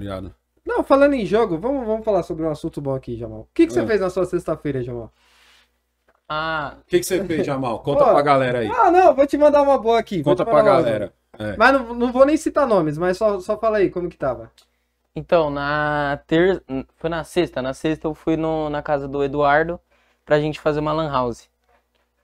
ligado? Não, falando em jogo, vamos, vamos falar sobre um assunto bom aqui, Jamal. O que, que você ah. fez na sua sexta-feira, Jamal? Ah. O que, que você fez, Jamal? Conta Pô, pra galera aí. Ah, não, vou te mandar uma boa aqui. Conta pra galera. É. Mas não, não vou nem citar nomes, mas só, só fala aí como que tava. Então, na terça. Foi na sexta. Na sexta eu fui no, na casa do Eduardo pra gente fazer uma lan house.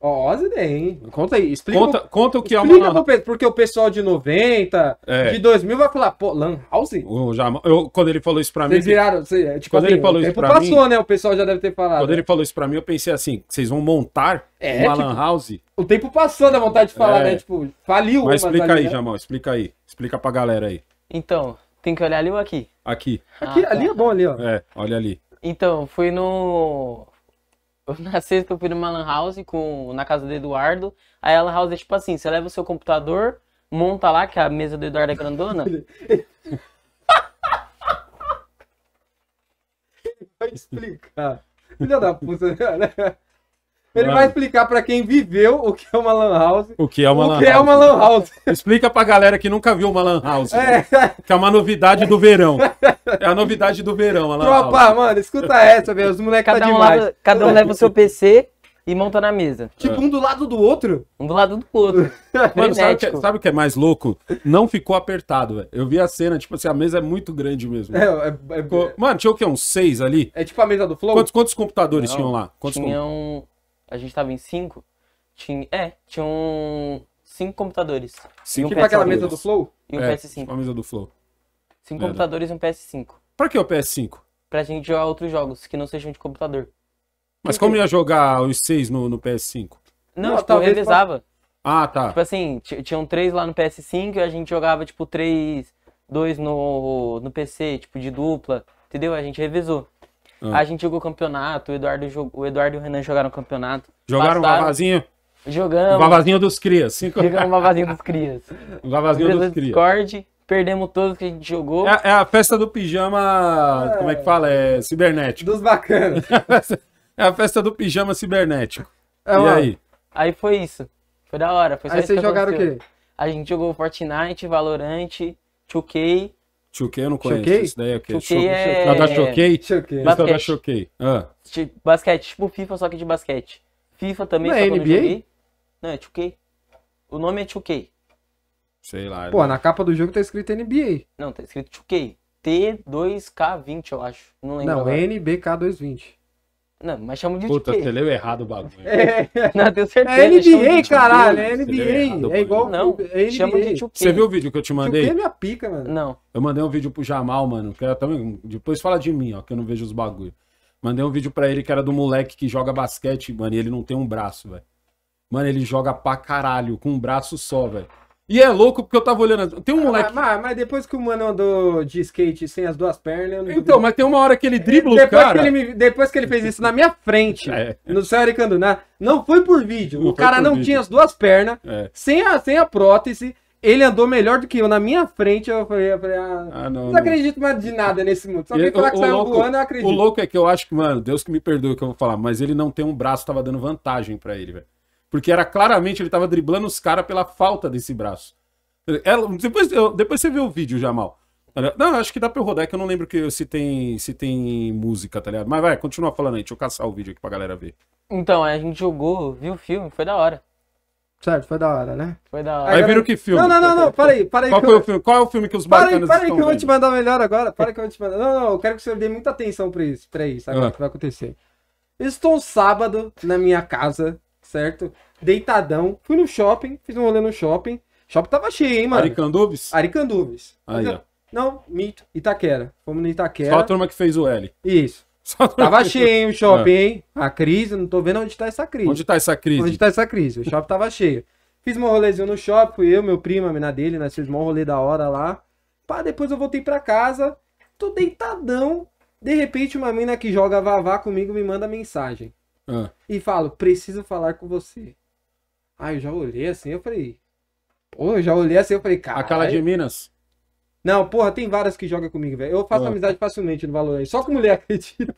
Ó, as ideias, hein? Conta aí, explica. Conta, conta o que é uma lan house. Porque o pessoal de 90, é. de 2000 vai falar, pô, lan house? já, eu, quando ele falou isso pra mim... Vocês viraram, cê, é, tipo, quando assim, ele falou isso pra passou, mim, né? O pessoal já deve ter falado. Quando ele né? falou isso pra mim, eu pensei assim, vocês vão montar é, uma tipo, lan house? O tempo passou da vontade de falar, é. né? Tipo, faliu. Mas explica ali, aí, né? Jamal, explica aí. Explica pra galera aí. Então, tem que olhar ali ou aqui? Aqui. Ah, aqui, tá. ali é bom, ali, ó. É, olha ali. Então, fui no... Na sexta eu fui numa lan house com, na casa do Eduardo. Aí a lan house é tipo assim, você leva o seu computador, monta lá, que a mesa do Eduardo é grandona. Vai explicar. Filha da puta, né? Ele vai explicar para quem viveu o que é uma lan house. O que é uma, o lan, que é house. É uma lan house. Explica pra galera que nunca viu uma lan house. É. Né? Que é uma novidade do verão. É a novidade do verão, a lan Tropa, house. mano, escuta essa, velho. Os moleques tá cada tá um demais. Lado, cada um leva o seu PC e monta na mesa. Tipo, um do lado do outro? Um do lado do outro. Mano, sabe, que, é- sabe o que é mais louco? Não ficou apertado, velho. Eu vi a cena, tipo assim, a mesa é muito grande mesmo. É, é, é... Mano, tinha o quê? Uns seis ali? É tipo a mesa do Flow? Quantos, quantos computadores Não, tinham lá? Quantos tinham... Com a gente tava em cinco, tinha, é, tinham um, cinco computadores. Cinco um tipo aquela mesa do Flow? E um é, PS5. Tipo a mesa do Flow. Cinco computadores e um PS5. Pra que o PS5? Pra gente jogar outros jogos que não sejam de computador. Mas como ia jogar os seis no, no PS5? Não, não tipo, talvez revezava. Pra... Ah, tá. Tipo assim, tinham três lá no PS5 e a gente jogava, tipo, três, dois no, no PC, tipo, de dupla, entendeu? A gente revezou. Ah. A gente jogou campeonato, o Eduardo, jog... o Eduardo e o Renan jogaram campeonato. Jogaram passaram... um vavazinho? Jogamos. Vavazinho dos Crias. Cinco... Jogamos vavazinho dos Crias. vavazinho dos Crias. Discord, perdemos todos que a gente jogou. É, é a festa do pijama. É... Como é que fala? É cibernético. Dos bacanas. É, é a festa do pijama cibernético. É, e mano. aí? Aí foi isso. Foi da hora. Foi aí vocês jogaram o quê? A gente jogou Fortnite, Valorant, 2K. Choquei eu não conheço. Choquei? Isso daí é o quê? Choquei é... Choquei? Choquei. Basquete. da Choquei. Ah. Basquete, tipo FIFA, só que de basquete. FIFA também, não é NBA? Joguei. Não, é Choquei. O nome é Choquei. Sei lá. Pô, né? na capa do jogo tá escrito NBA. Não, tá escrito Choquei. T2K20, eu acho. Não lembro. Não, NBK220. Não, mas chama de Puta, você leu errado o bagulho. É, não, tenho certeza. É NBA, de caralho, é NBA. É igual. Não, é chama de Tio Você viu o vídeo que eu te mandei? Chuquê é minha pica, mano. Não. Eu mandei um vídeo pro Jamal, mano, que era também. Depois fala de mim, ó, que eu não vejo os bagulho. Mandei um vídeo pra ele que era do moleque que joga basquete, mano, e ele não tem um braço, velho. Mano, ele joga pra caralho, com um braço só, velho. E é louco porque eu tava olhando. Tem um ah, moleque. Mas, mas, depois que o mano andou de skate sem as duas pernas. então, mas tem uma hora que ele dribla o depois cara. Que me... depois que ele fez isso na minha frente, é. no Sérgio Canduná, não foi por vídeo. Não o cara não vídeo. tinha as duas pernas, é. sem, a, sem a prótese. Ele andou melhor do que eu na minha frente. Eu falei, eu falei ah, ah, não, não, acredito mais de nada nesse mundo. Só que falar que saiu voando, eu acredito. O louco é que eu acho que, mano, Deus que me perdoe o que eu vou falar, mas ele não tem um braço, tava dando vantagem para ele, velho. Porque era claramente ele tava driblando os caras pela falta desse braço. Ela, depois, eu, depois você vê o vídeo, Jamal. Não, acho que dá pra eu rodar, é que eu não lembro que, se, tem, se tem música, tá ligado? Mas vai, continua falando aí, deixa eu caçar o vídeo aqui pra galera ver. Então, a gente jogou, viu o filme, foi da hora. Certo, foi da hora, né? Foi da hora. Aí viram que filme. Não, não, não, não, para aí, para aí. Qual, foi eu... o filme? Qual é o filme que os para aí, para aí que eu vou te mandar melhor agora, para que eu vou te mandar. Não, não, eu quero que você dê muita atenção pra isso, pra isso, agora ah. que vai acontecer. Estou um sábado na minha casa, certo? deitadão. Fui no shopping, fiz um rolê no shopping. Shopping tava cheio, hein, mano? Aricandubes? Aricandubes. Aí, ó. Não, mito. Itaquera. Fomos no Itaquera. Só a turma que fez o L. Isso. Tava cheio, hein, o shopping, é. hein? A crise, não tô vendo onde tá essa crise. Onde tá essa crise? Onde tá essa crise? O shopping tava cheio. Fiz um rolezinho no shopping, eu, meu primo, a mina dele, nós fizemos um rolê da hora lá. Pá, depois eu voltei pra casa, tô deitadão. De repente, uma mina que joga vavá comigo me manda mensagem. Ah. E falo, preciso falar com você. Aí ah, eu já olhei assim, eu falei. Pô, eu já olhei assim, eu falei, cara. Aquela de Minas? Não, porra, tem várias que jogam comigo, velho. Eu faço ah. amizade facilmente no Valorant. Só com mulher, acredita.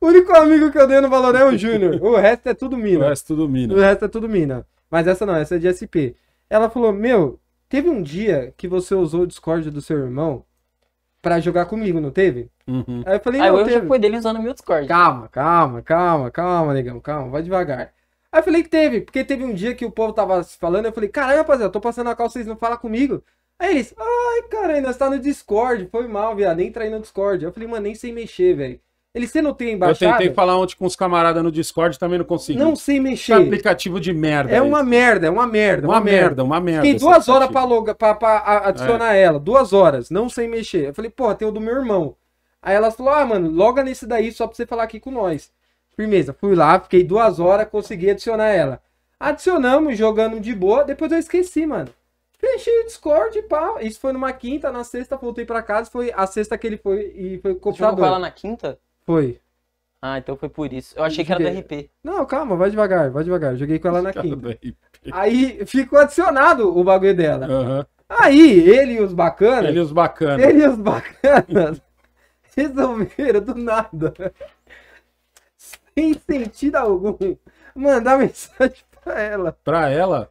O único amigo que eu dei no Valorant é o Júnior. O resto é tudo mina. O resto é tudo mina. O resto é tudo mina. Mas essa não, essa é de SP. Ela falou: Meu, teve um dia que você usou o Discord do seu irmão para jogar comigo, não teve? Uhum. Aí eu falei: ah, Não, Aí eu teve. já foi dele usando o meu Discord. Calma, calma, calma, calma, negão, calma, vai devagar. Aí eu falei, que teve, porque teve um dia que o povo tava falando, eu falei, caralho, rapaziada, tô passando a calça, vocês não falam comigo. Aí eles, ai, caralho, nós tá no Discord, foi mal, viado, nem aí no Discord. Eu falei, mano, nem sei mexer, velho. Ele, você não tem embaixada? Eu tentei falar ontem com os camaradas no Discord, também não consegui. Não sei mexer. Que aplicativo de é é merda. É, uma merda, é uma merda. Uma, uma merda, merda, uma merda. Fiquei duas horas pra, logo pra, pra adicionar é. ela, duas horas, não sei mexer. Eu falei, porra, tem o do meu irmão. Aí elas falou ah, mano, loga nesse daí só pra você falar aqui com nós. Firmeza. Fui lá, fiquei duas horas, consegui adicionar ela. Adicionamos, jogando de boa. Depois eu esqueci, mano. Fechei o Discord e pá. Isso foi numa quinta, na sexta voltei pra casa. Foi a sexta que ele foi e foi computador. Você jogou lá na quinta? Foi. Ah, então foi por isso. Eu achei que era do RP. Não, calma, vai devagar, vai devagar. Joguei com ela na quinta. Aí ficou adicionado o bagulho dela. Uhum. Aí, ele e os bacanas. Ele e os bacanas. Ele e os bacanas resolveram do nada tem sentido algum mandar mensagem pra ela. Pra ela?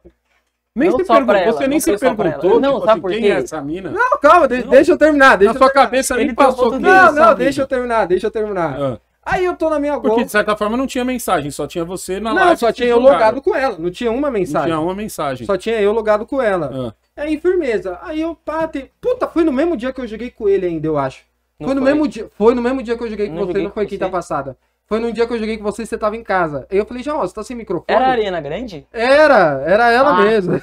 Nem não se perguntou, você nem se perguntou tipo não, tipo, sabe assim, quem é essa mina. Não, calma, de, não. deixa eu terminar. Deixa na sua terminar. cabeça nem tá passou quem Não, não, deixa eu terminar, deixa eu terminar. Ah. Aí eu tô na minha Porque, gol. de certa forma, não tinha mensagem, só tinha você na não, live. Não, só tinha eu logado com ela, não tinha uma mensagem. Não tinha uma mensagem. Só tinha eu logado com ela. Ah. Aí, é firmeza. Aí eu, pá, te... puta, foi no mesmo dia que eu joguei com ele ainda, eu acho. Foi, foi no mesmo dia, foi no mesmo dia que eu joguei com você, não foi quinta passada. Foi num dia que eu joguei com você e você tava em casa. Aí eu falei, João, você tá sem microfone? Era a Arena Grande? Era, era ela ah. mesmo.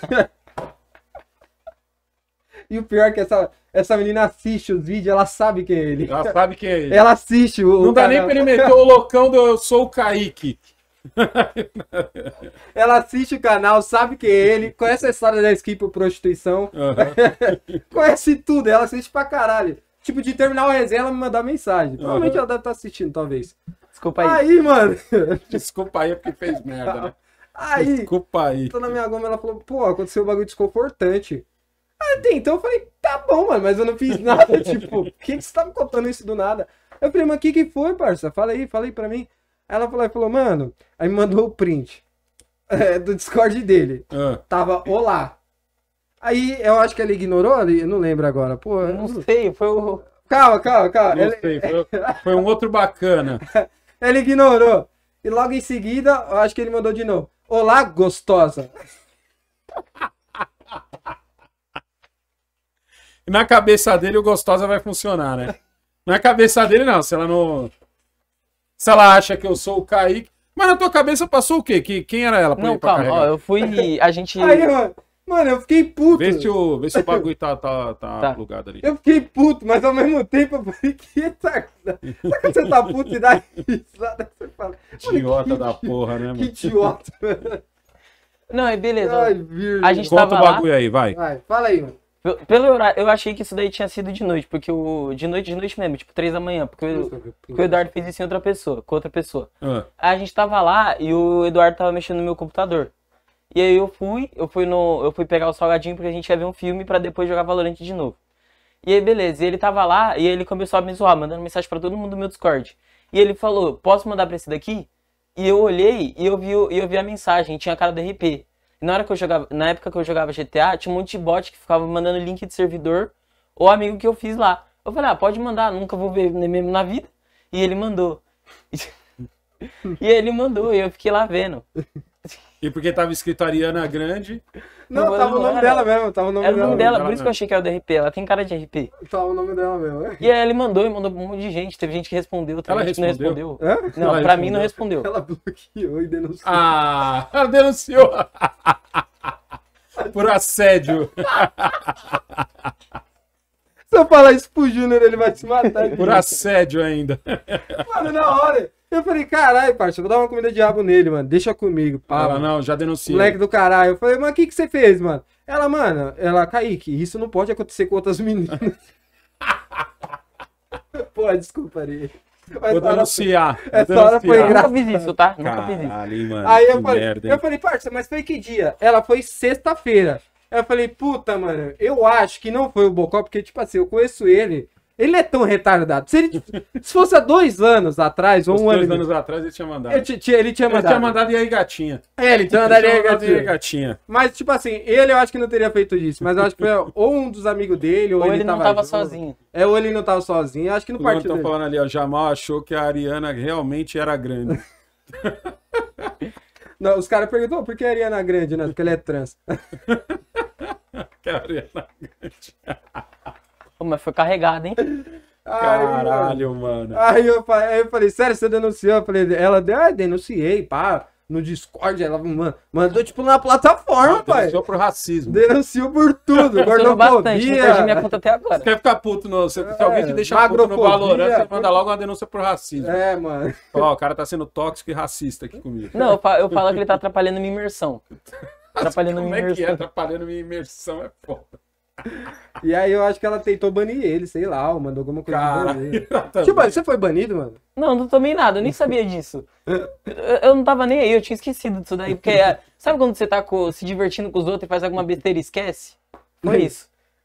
e o pior é que essa, essa menina assiste os vídeos, ela sabe quem é ele. Ela sabe quem é ele. Ela assiste o. Não o dá canal. nem pra ele meter o loucão do Eu Sou o Kaique. Ela assiste o canal, sabe que é ele, conhece a história da por prostituição, uhum. conhece tudo, ela assiste pra caralho. Tipo, de terminar o resenha, ela me mandar mensagem. Provavelmente uhum. ela deve estar assistindo, talvez. Desculpa aí. Aí, mano. Desculpa aí, porque fez merda, né? Aí. Desculpa aí. Tô na minha goma, ela falou, pô, aconteceu um bagulho desconfortante. Aí até então eu falei, tá bom, mano, mas eu não fiz nada. tipo, por que, você tá me contando isso do nada? Eu falei, mas o que, que foi, parça? Fala aí, fala aí pra mim. Ela falou, falou mano, aí me mandou o print é, do Discord dele. Ah. Tava olá. Aí eu acho que ela ignorou ali, eu não lembro agora. Pô, não, não, sei, foi o. Calma, calma, calma. Não ela... sei, foi, foi um outro bacana. Ele ignorou. E logo em seguida, acho que ele mandou de novo. Olá, gostosa. Na cabeça dele, o gostosa vai funcionar, né? Na cabeça dele, não. Se ela não. Se ela acha que eu sou o Kaique. Mas na tua cabeça passou o quê? Que, quem era ela? Não, calma, ó, eu fui. A gente. Aí, mano, Mano, eu fiquei puto. Vê se o, vê se o bagulho tá, tá, tá, tá, plugado ali. Eu fiquei puto, mas ao mesmo tempo eu falei, que tá. Sabe quando você tá puto e dá risada que você fala? Idiota da porra, né, mano? Que idiota, né, Não, é beleza. Ai, a gente Conta tava o bagulho lá... aí, vai. Vai, fala aí, mano. Pelo horário, eu achei que isso daí tinha sido de noite, porque o. De noite, de noite mesmo, tipo, três da manhã, porque, porque o Eduardo fez isso em outra pessoa, com outra pessoa. Ah. A gente tava lá e o Eduardo tava mexendo no meu computador. E aí eu fui, eu fui no, eu fui pegar o salgadinho porque a gente ia ver um filme para depois jogar Valorant de novo. E aí beleza, e ele tava lá e ele começou a me zoar, mandando mensagem para todo mundo no meu Discord. E ele falou: "Posso mandar para esse daqui?" E eu olhei e eu vi, e eu vi a mensagem, tinha a cara do RP. na hora que eu jogava, na época que eu jogava GTA, tinha um monte de bot que ficava mandando link de servidor ou amigo que eu fiz lá. Eu falei: "Ah, pode mandar, nunca vou ver nem mesmo na vida." E ele mandou. e ele mandou, e eu fiquei lá vendo. E porque tava escrito Ariana Grande. Não, não tava o nome dela mesmo. Tava o nome era o nome dela, dela por isso que eu achei que era o DRP. Ela tem cara de RP. Tava o nome dela mesmo. Né? E aí ele mandou e mandou um monte de gente. Teve gente que respondeu, outra ela gente respondeu? não respondeu. Não, ela pra respondeu. mim não respondeu. Ela bloqueou e denunciou. Ah, ela denunciou. por assédio. Se eu falar isso pro Júnior, ele vai se matar. Por assédio ainda. Mano, na hora. Eu falei, caralho, parça, vou dar uma comida de diabo nele, mano. Deixa comigo, pá. Ela, mano. não, já denunciei. Moleque do caralho. Eu falei, mas o que, que você fez, mano? Ela, mano, ela, Kaique, isso não pode acontecer com outras meninas. Pô, desculpa, Ari. vou denunciar. Foi... Essa hora foi engraçado. Nunca fiz isso, tá? Nunca fiz isso. mano, Aí eu falei, merda, eu falei, parça, mas foi que dia? Ela foi sexta-feira. Eu falei, puta, mano, eu acho que não foi o Bocó, porque, tipo assim, eu conheço ele ele é tão retardado. Se, ele, se fosse há dois anos atrás, ou um ano. Dois anos atrás ele tinha mandado. ele tinha mandado. Ele tinha mandado e aí gatinha. É, ele tinha mandado, ele tinha mandado e aí gatinha. Mas, tipo assim, ele eu acho que não teria feito isso. Mas eu acho que foi ou um dos amigos dele, ou, ou ele, ele tava não tava sozinho. É, ou ele não tava sozinho. Eu acho que no partido. Estão falando ali, ó. Jamal achou que a Ariana realmente era grande. não, os caras perguntou por que a Ariana é Grande, né? Porque ela é trans. que a Ariana é Grande mas foi carregado, hein? Caralho, mano. Aí eu, aí eu falei, sério, você denunciou? Eu falei, ela deu, ah, denunciei, pá. No Discord, ela mano, mandou tipo na plataforma, ah, pai. Denunciou pro racismo. Denunciou por tudo. Denunciou tá bastante, não perdi minha conta até agora. Você quer ficar puto, no, se, é, alguém te é, deixar puto no Valorant, você manda logo uma denúncia pro racismo. É, mano. Ó, o cara tá sendo tóxico e racista aqui comigo. Não, eu falo, eu falo que ele tá atrapalhando minha imersão. Atrapalhando Como minha imersão. É que é? Atrapalhando minha imersão é foda. E aí eu acho que ela tentou banir ele, sei lá, ou mandou alguma coisa Cara, banir. Tipo, você foi banido, mano? Não, não tomei nada, eu nem sabia disso. Eu, eu não tava nem aí, eu tinha esquecido disso daí, porque é, sabe quando você tá se divertindo com os outros e faz alguma besteira e esquece? Foi isso.